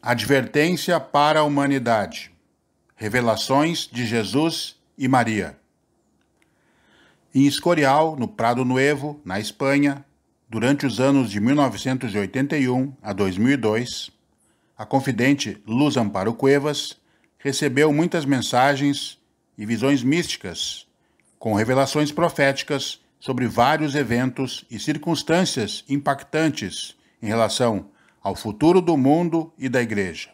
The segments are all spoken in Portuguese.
Advertência para a humanidade. Revelações de Jesus e Maria. Em Escorial, no Prado Nuevo, na Espanha, durante os anos de 1981 a 2002, a confidente Luz Amparo Cuevas recebeu muitas mensagens e visões místicas, com revelações proféticas sobre vários eventos e circunstâncias impactantes em relação ao futuro do mundo e da Igreja.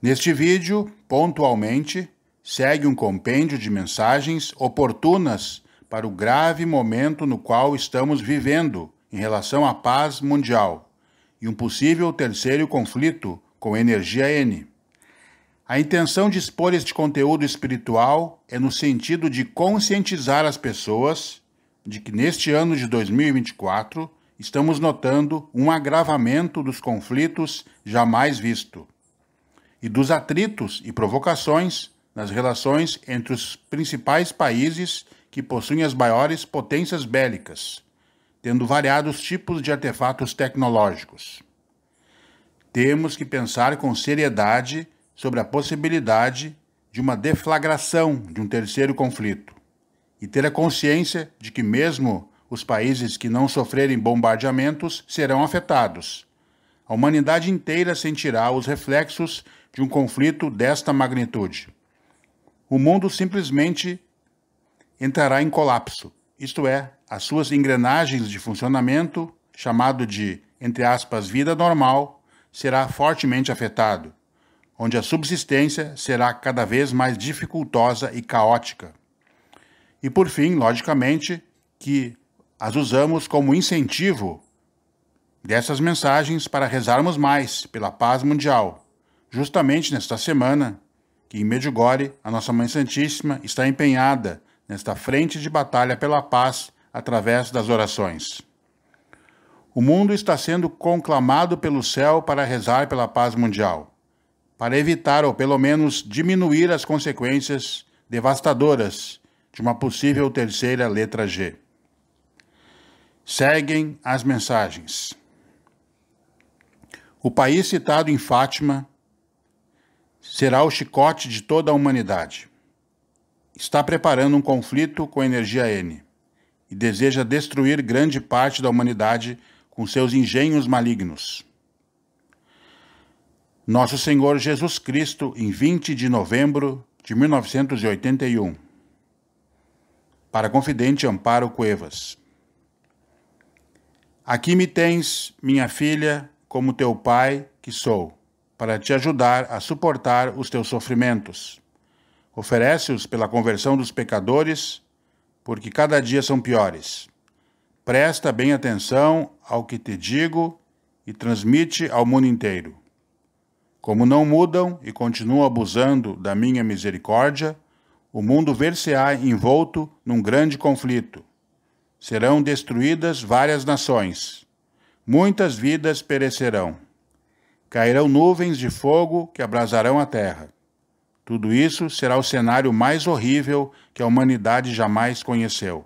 Neste vídeo, pontualmente, segue um compêndio de mensagens oportunas para o grave momento no qual estamos vivendo em relação à paz mundial e um possível terceiro conflito com energia N. A intenção de expor este conteúdo espiritual é no sentido de conscientizar as pessoas de que neste ano de 2024 estamos notando um agravamento dos conflitos jamais visto e dos atritos e provocações nas relações entre os principais países que possuem as maiores potências bélicas, tendo variados tipos de artefatos tecnológicos. Temos que pensar com seriedade sobre a possibilidade de uma deflagração de um terceiro conflito e ter a consciência de que, mesmo os países que não sofrerem bombardeamentos serão afetados. A humanidade inteira sentirá os reflexos de um conflito desta magnitude. O mundo simplesmente entrará em colapso, isto é, as suas engrenagens de funcionamento, chamado de, entre aspas, vida normal, será fortemente afetado, onde a subsistência será cada vez mais dificultosa e caótica. E por fim, logicamente, que as usamos como incentivo dessas mensagens para rezarmos mais pela paz mundial, justamente nesta semana que em Medjugorje a Nossa Mãe Santíssima está empenhada nesta frente de batalha pela paz através das orações. O mundo está sendo conclamado pelo céu para rezar pela paz mundial, para evitar ou pelo menos diminuir as consequências devastadoras de uma possível terceira letra G. Seguem as mensagens. O país citado em Fátima será o chicote de toda a humanidade. Está preparando um conflito com a energia N e deseja destruir grande parte da humanidade com seus engenhos malignos. Nosso Senhor Jesus Cristo, em 20 de novembro de 1981. Para Confidente Amparo Cuevas. Aqui me tens, minha filha, como teu pai que sou, para te ajudar a suportar os teus sofrimentos. Oferece-os pela conversão dos pecadores, porque cada dia são piores. Presta bem atenção ao que te digo e transmite ao mundo inteiro. Como não mudam e continuam abusando da minha misericórdia, o mundo ver-se-á envolto num grande conflito serão destruídas várias nações. Muitas vidas perecerão. Cairão nuvens de fogo que abrasarão a terra. Tudo isso será o cenário mais horrível que a humanidade jamais conheceu.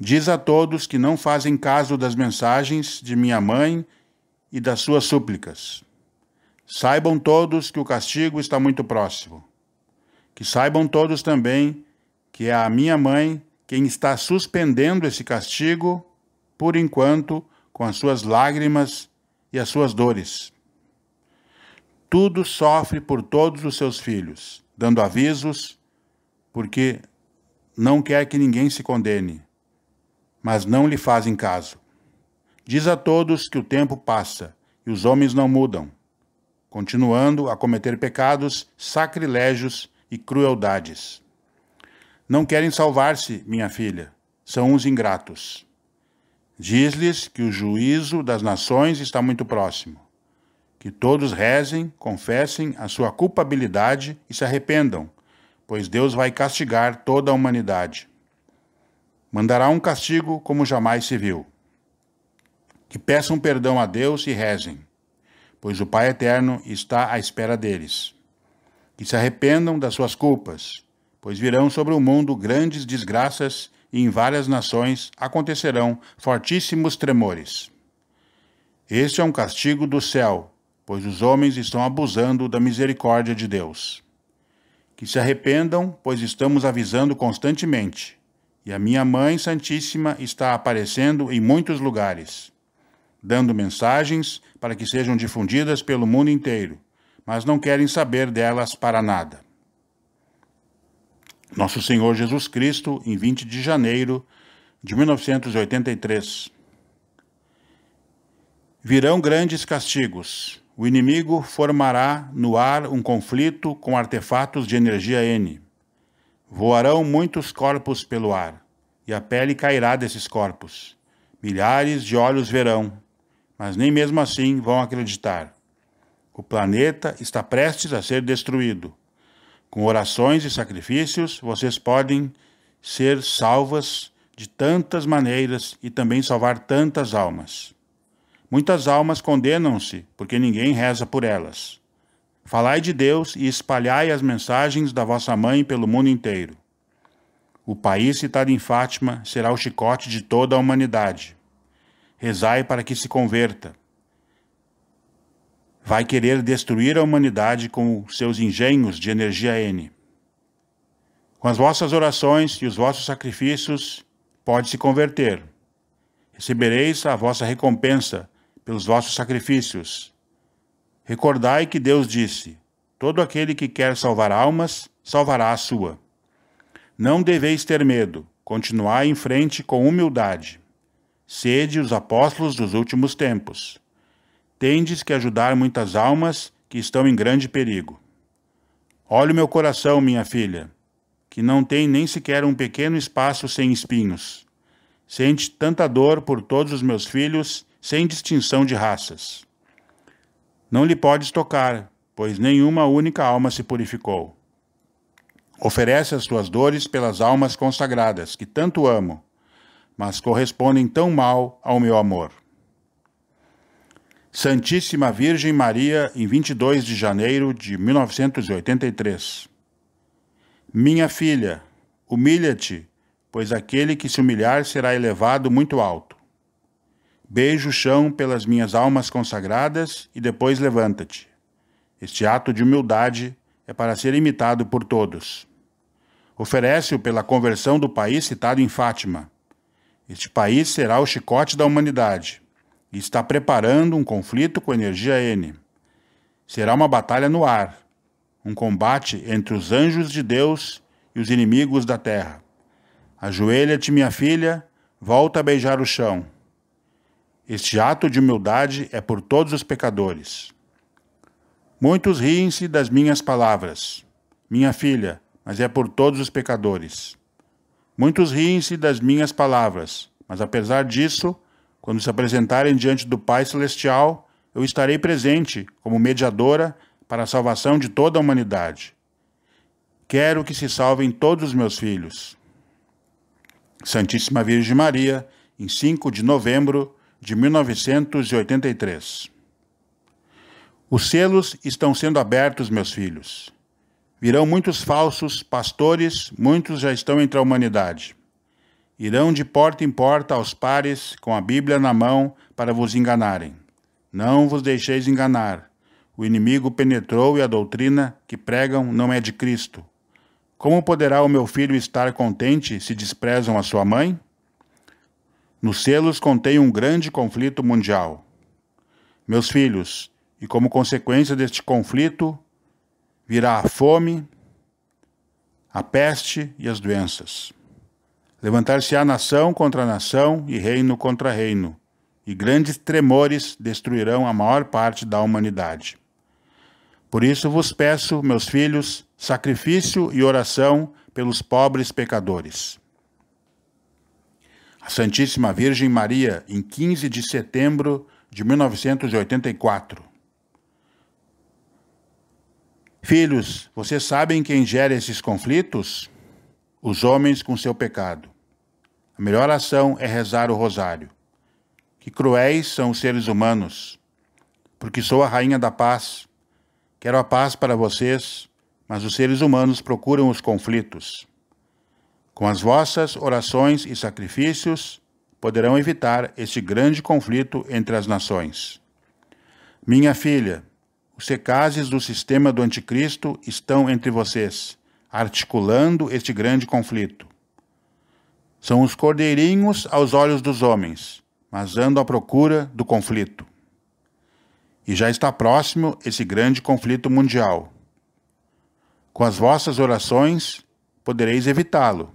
Diz a todos que não fazem caso das mensagens de minha mãe e das suas súplicas. Saibam todos que o castigo está muito próximo. Que saibam todos também que é a minha mãe quem está suspendendo esse castigo, por enquanto, com as suas lágrimas e as suas dores. Tudo sofre por todos os seus filhos, dando avisos, porque não quer que ninguém se condene, mas não lhe fazem caso. Diz a todos que o tempo passa e os homens não mudam, continuando a cometer pecados, sacrilégios e crueldades. Não querem salvar-se, minha filha. São uns ingratos. Diz-lhes que o juízo das nações está muito próximo. Que todos rezem, confessem a sua culpabilidade e se arrependam, pois Deus vai castigar toda a humanidade. Mandará um castigo como jamais se viu. Que peçam perdão a Deus e rezem, pois o Pai Eterno está à espera deles. Que se arrependam das suas culpas pois virão sobre o mundo grandes desgraças e em várias nações acontecerão fortíssimos tremores. Este é um castigo do céu, pois os homens estão abusando da misericórdia de Deus. Que se arrependam, pois estamos avisando constantemente, e a minha Mãe Santíssima está aparecendo em muitos lugares, dando mensagens para que sejam difundidas pelo mundo inteiro, mas não querem saber delas para nada. Nosso Senhor Jesus Cristo, em 20 de janeiro de 1983. Virão grandes castigos. O inimigo formará no ar um conflito com artefatos de energia N. Voarão muitos corpos pelo ar, e a pele cairá desses corpos. Milhares de olhos verão, mas nem mesmo assim vão acreditar. O planeta está prestes a ser destruído. Com orações e sacrifícios, vocês podem ser salvas de tantas maneiras e também salvar tantas almas. Muitas almas condenam-se porque ninguém reza por elas. Falai de Deus e espalhai as mensagens da vossa mãe pelo mundo inteiro. O país citado em Fátima será o chicote de toda a humanidade. Rezai para que se converta vai querer destruir a humanidade com seus engenhos de energia N. Com as vossas orações e os vossos sacrifícios, pode se converter. Recebereis a vossa recompensa pelos vossos sacrifícios. Recordai que Deus disse: Todo aquele que quer salvar almas, salvará a sua. Não deveis ter medo, continuai em frente com humildade. Sede os apóstolos dos últimos tempos tendes que ajudar muitas almas que estão em grande perigo. Olhe o meu coração, minha filha, que não tem nem sequer um pequeno espaço sem espinhos. Sente tanta dor por todos os meus filhos, sem distinção de raças. Não lhe podes tocar, pois nenhuma única alma se purificou. Oferece as tuas dores pelas almas consagradas, que tanto amo, mas correspondem tão mal ao meu amor. Santíssima Virgem Maria, em 22 de janeiro de 1983. Minha filha, humilha-te, pois aquele que se humilhar será elevado muito alto. Beijo o chão pelas minhas almas consagradas e depois levanta-te. Este ato de humildade é para ser imitado por todos. Oferece-o pela conversão do país citado em Fátima. Este país será o chicote da humanidade e está preparando um conflito com energia N. Será uma batalha no ar, um combate entre os anjos de Deus e os inimigos da terra. Ajoelha-te, minha filha, volta a beijar o chão. Este ato de humildade é por todos os pecadores. Muitos riem-se das minhas palavras, minha filha, mas é por todos os pecadores. Muitos riem-se das minhas palavras, mas apesar disso, quando se apresentarem diante do Pai Celestial, eu estarei presente como mediadora para a salvação de toda a humanidade. Quero que se salvem todos os meus filhos. Santíssima Virgem Maria, em 5 de novembro de 1983. Os selos estão sendo abertos, meus filhos. Virão muitos falsos pastores, muitos já estão entre a humanidade irão de porta em porta aos pares, com a Bíblia na mão, para vos enganarem. Não vos deixeis enganar. O inimigo penetrou e a doutrina que pregam não é de Cristo. Como poderá o meu filho estar contente se desprezam a sua mãe? Nos selos contei um grande conflito mundial. Meus filhos, e como consequência deste conflito, virá a fome, a peste e as doenças. Levantar-se-á nação contra nação e reino contra reino, e grandes tremores destruirão a maior parte da humanidade. Por isso vos peço, meus filhos, sacrifício e oração pelos pobres pecadores. A Santíssima Virgem Maria, em 15 de setembro de 1984. Filhos, vocês sabem quem gera esses conflitos? os homens com seu pecado. A melhor ação é rezar o rosário. Que cruéis são os seres humanos, porque sou a rainha da paz. Quero a paz para vocês, mas os seres humanos procuram os conflitos. Com as vossas orações e sacrifícios, poderão evitar este grande conflito entre as nações. Minha filha, os secazes do sistema do anticristo estão entre vocês articulando este grande conflito. São os cordeirinhos aos olhos dos homens, mas andam à procura do conflito. E já está próximo esse grande conflito mundial. Com as vossas orações, podereis evitá-lo.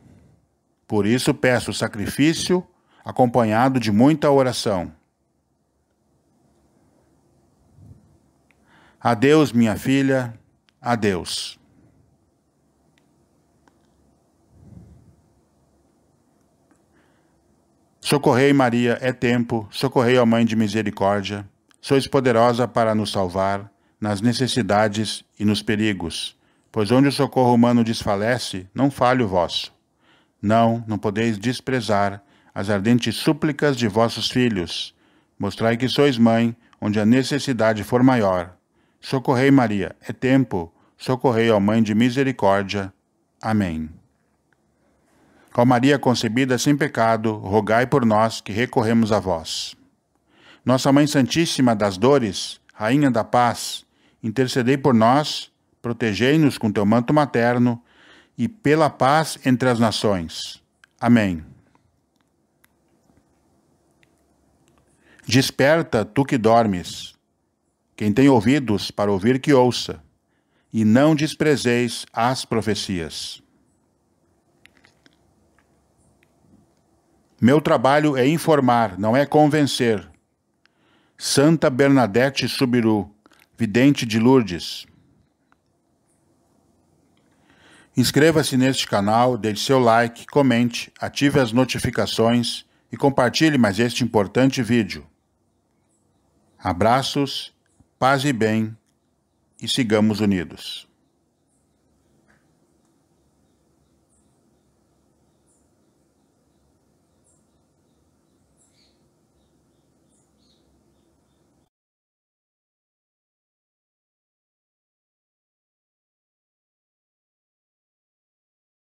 Por isso peço sacrifício acompanhado de muita oração. Adeus, minha filha, adeus. Socorrei, Maria, é tempo, socorrei, ó Mãe de Misericórdia. Sois poderosa para nos salvar, nas necessidades e nos perigos. Pois onde o socorro humano desfalece, não falho o vosso. Não, não podeis desprezar as ardentes súplicas de vossos filhos. Mostrai que sois mãe, onde a necessidade for maior. Socorrei, Maria, é tempo, socorrei, ó Mãe de Misericórdia. Amém. Ó Maria concebida sem pecado, rogai por nós que recorremos a vós. Nossa Mãe Santíssima das Dores, Rainha da Paz, intercedei por nós, protegei-nos com teu manto materno e pela paz entre as nações. Amém. Desperta, tu que dormes. Quem tem ouvidos para ouvir, que ouça, e não desprezeis as profecias. Meu trabalho é informar, não é convencer. Santa Bernadette Subiru, vidente de Lourdes. Inscreva-se neste canal, deixe seu like, comente, ative as notificações e compartilhe mais este importante vídeo. Abraços, paz e bem e sigamos unidos.